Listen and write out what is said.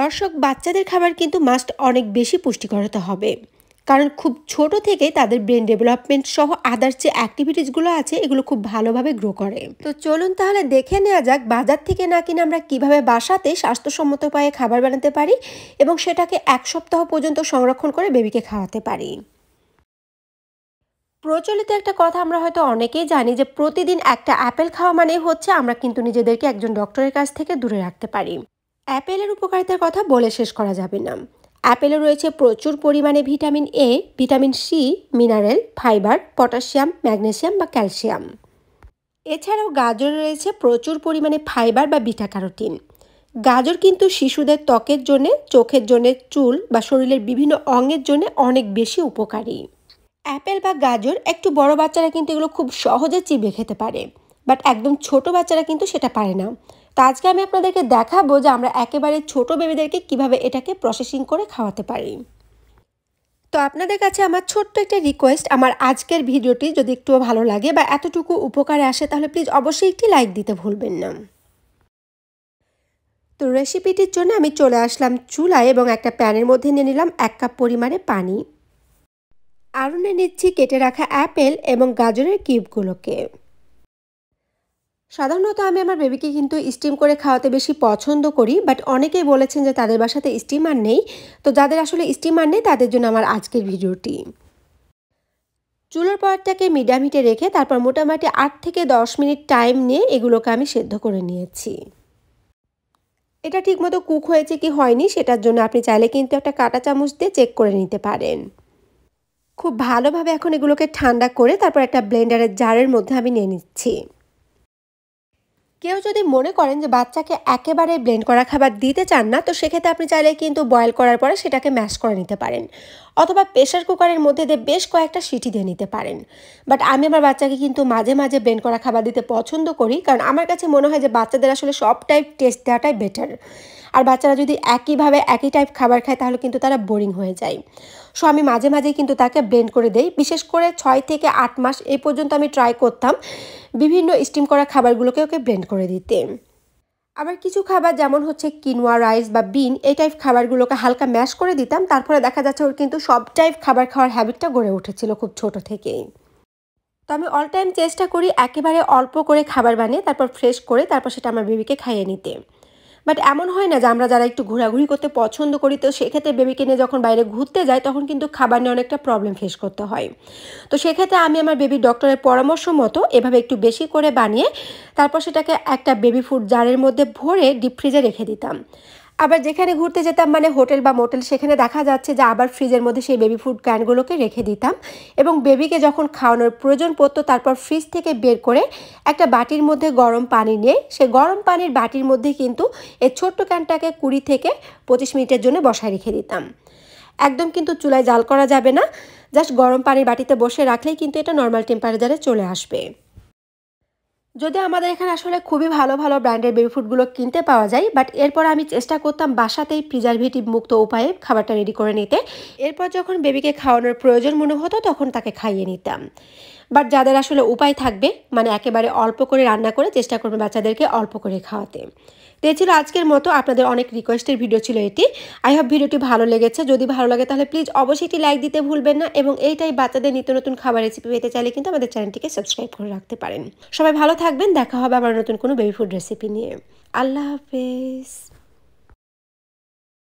দর্শক বাচ্চাদের খাবার কিন্তু মাস্ট অনেক বেশি পুষ্টিকরতা হবে কারণ খুব ছোট থেকে তাদের ব্রেন ডেভেলপমেন্ট সহ আদার যে অ্যাক্টিভিটিসগুলো আছে এগুলো খুব ভালোভাবে গ্রো করে তো চলুন তাহলে দেখে নেওয়া যাক বাজার থেকে না কিনে আমরা কিভাবে বাসাতে স্বাস্থ্যসম্মত উপায়ে খাবার বানাতে পারি এবং সেটাকে এক সপ্তাহ পর্যন্ত সংরক্ষণ করে বেবিকে খাওয়াতে পারি প্রচলিত একটা কথা আমরা হয়তো অনেকেই জানি যে প্রতিদিন একটা অ্যাপেল খাওয়া মানেই হচ্ছে আমরা কিন্তু নিজেদেরকে একজন ডক্টরের কাছ থেকে দূরে রাখতে পারি অ্যাপেলের উপকারিতার কথা বলে শেষ করা যাবে না অ্যাপেলে রয়েছে প্রচুর পরিমাণে vitamin A vitamin C mineral fibre potassium magnesium বা ক্যালসিয়াম এছাড়াও গাজরে রয়েছে প্রচুর পরিমাণে ফাইবার বা বিটা ক্যারোটিন গাজর কিন্তু শিশুদের ত্বকের জন্যে চোখের জন্যে চুল বা শরীরের বিভিন্ন অঙ্গের জন্য অনেক বেশি উপকারী অ্যাপেল বা গাজর একটু বড় বাচ্চারা কিন্তু এগুলো খুব সহজে চিবিয়ে খেতে পারে বাট একদম ছোট বাচ্চারা কিন্তু সেটা পারে না তো আজকে আমি আপনাদেরকে দেখাবো যে আমরা একেবারে ছোট বেবিদেরকে কিভাবে এটাকে প্রসেসিং করে খাওয়াতে পারি তো আপনাদের কাছে আমার ছোট্ট একটা রিকোয়েস্ট আমার আজকের ভিডিওটি যদি একটু ভালো লাগে বা এতটুকু উপকারে আসে তাহলে প্লিজ অবশ্যই একটি লাইক দিতে ভুলবেন না তো রেসিপিটির জন্য আমি চলে আসলাম চুলায় এবং একটা প্যানের মধ্যে নিয়ে নিলাম এক কাপ পরিমাণে পানি আরও নিয়ে নিচ্ছি কেটে রাখা অ্যাপেল এবং গাজরের কিউবগুলোকে সাধারণত আমি আমার বেবিকে কিন্তু স্টিম করে খাওয়াতে বেশি পছন্দ করি বাট অনেকেই বলেছেন যে তাদের বাসাতে স্টিমার নেই তো যাদের আসলে স্টিমার নেই তাদের জন্য আমার আজকের ভিডিওটি চুলোর পরটাকে মিডিয়াম হিটে রেখে তারপর মোটামুটি আট থেকে দশ মিনিট টাইম নিয়ে এগুলোকে আমি সেদ্ধ করে নিয়েছি এটা ঠিকমতো কুক হয়েছে কি হয়নি সেটার জন্য আপনি চাইলে কিন্তু একটা কাটা চামচ দিয়ে চেক করে নিতে পারেন খুব ভালোভাবে এখন এগুলোকে ঠান্ডা করে তারপর একটা ব্লেন্ডারের জারের মধ্যে আমি নিয়ে নিচ্ছি কেউ যদি মনে করেন যে বাচ্চাকে একেবারে ব্লেন্ড করা খাবার দিতে চান না তো সেক্ষেত্রে আপনি চাইলে কিন্তু বয়েল করার পরে সেটাকে ম্যাশ করে নিতে পারেন অথবা প্রেশার কুকারের মধ্যে দিয়ে বেশ কয়েকটা সিটি দিয়ে নিতে পারেন বাট আমি আমার বাচ্চাকে কিন্তু মাঝে মাঝে ব্লেন্ড করা খাবার দিতে পছন্দ করি কারণ আমার কাছে মনে হয় যে বাচ্চাদের আসলে সব টাইপ টেস্ট দেওয়াটাই বেটার আর বাচ্চারা যদি একইভাবে একই টাইপ খাবার খায় তাহলে কিন্তু তারা বোরিং হয়ে যায় সো আমি মাঝে মাঝে কিন্তু তাকে ব্লেন্ড করে দেই বিশেষ করে ছয় থেকে আট মাস এই পর্যন্ত আমি ট্রাই করতাম বিভিন্ন স্টিম করা খাবারগুলোকে ওকে ব্লেন্ড করে দিতে আবার কিছু খাবার যেমন হচ্ছে কিনোয়া রাইস বা বিন এই টাইপ খাবারগুলোকে হালকা ম্যাশ করে দিতাম তারপরে দেখা যাচ্ছে ওর কিন্তু সব টাইপ খাবার খাওয়ার হ্যাবিটটা গড়ে উঠেছিল খুব ছোট থেকেই তো আমি অল টাইম চেষ্টা করি একেবারে অল্প করে খাবার বানিয়ে তারপর ফ্রেশ করে তারপর সেটা আমার বেবিকে খাইয়ে নিতে বাট এমন হয় না যে আমরা যারা একটু ঘোরাঘুরি করতে পছন্দ করি তো সেক্ষেত্রে বেবিকে নিয়ে যখন বাইরে ঘুরতে যাই তখন কিন্তু খাবার নিয়ে অনেকটা প্রবলেম ফেস করতে হয় তো সেক্ষেত্রে আমি আমার বেবি ডক্টরের পরামর্শ মতো এভাবে একটু বেশি করে বানিয়ে তারপর সেটাকে একটা বেবি ফুড জারের মধ্যে ভরে ডিপ ফ্রিজে রেখে দিতাম আবার যেখানে ঘুরতে যেতাম মানে হোটেল বা মোটেল সেখানে দেখা যাচ্ছে যে আবার ফ্রিজের মধ্যে সেই বেবি ফুড ক্যানগুলোকে রেখে দিতাম এবং বেবিকে যখন খাওয়ানোর প্রয়োজন পড়তো তারপর ফ্রিজ থেকে বের করে একটা বাটির মধ্যে গরম পানি নিয়ে সে গরম পানির বাটির মধ্যে কিন্তু এই ছোট্ট ক্যানটাকে কুড়ি থেকে পঁচিশ মিনিটের জন্য বসায় রেখে দিতাম একদম কিন্তু চুলায় জাল করা যাবে না জাস্ট গরম পানির বাটিতে বসে রাখলেই কিন্তু এটা নর্মাল টেম্পারেচারে চলে আসবে যদি আমাদের এখানে আসলে খুবই ভালো ভালো ব্র্যান্ডের বেবি ফুডগুলো কিনতে পাওয়া যায় বাট এরপর আমি চেষ্টা করতাম বাসাতেই প্রিজারভেটিভ মুক্ত উপায়ে খাবারটা রেডি করে নিতে এরপর যখন বেবিকে খাওয়ানোর প্রয়োজন মনে হতো তখন তাকে খাইয়ে নিতাম বাট যাদের আসলে উপায় থাকবে মানে একেবারে অল্প করে রান্না করে চেষ্টা করবে বাচ্চাদেরকে অল্প করে খাওয়াতে তো ছিল আজকের মতো আপনাদের অনেক রিকোয়েস্টের ভিডিও ছিল এটি আই হোপ ভিডিওটি ভালো লেগেছে যদি ভালো লাগে তাহলে প্লিজ অবশ্যই এটি লাইক দিতে ভুলবেন না এবং এইটাই বাচ্চাদের নিত্য নতুন খাবার রেসিপি পেতে চাইলে কিন্তু আমাদের চ্যানেলটিকে সাবস্ক্রাইব করে রাখতে পারেন সবাই ভালো থাকবেন দেখা হবে আবার নতুন কোনো বেবি ফুড রেসিপি নিয়ে আল্লাহ হাফেজ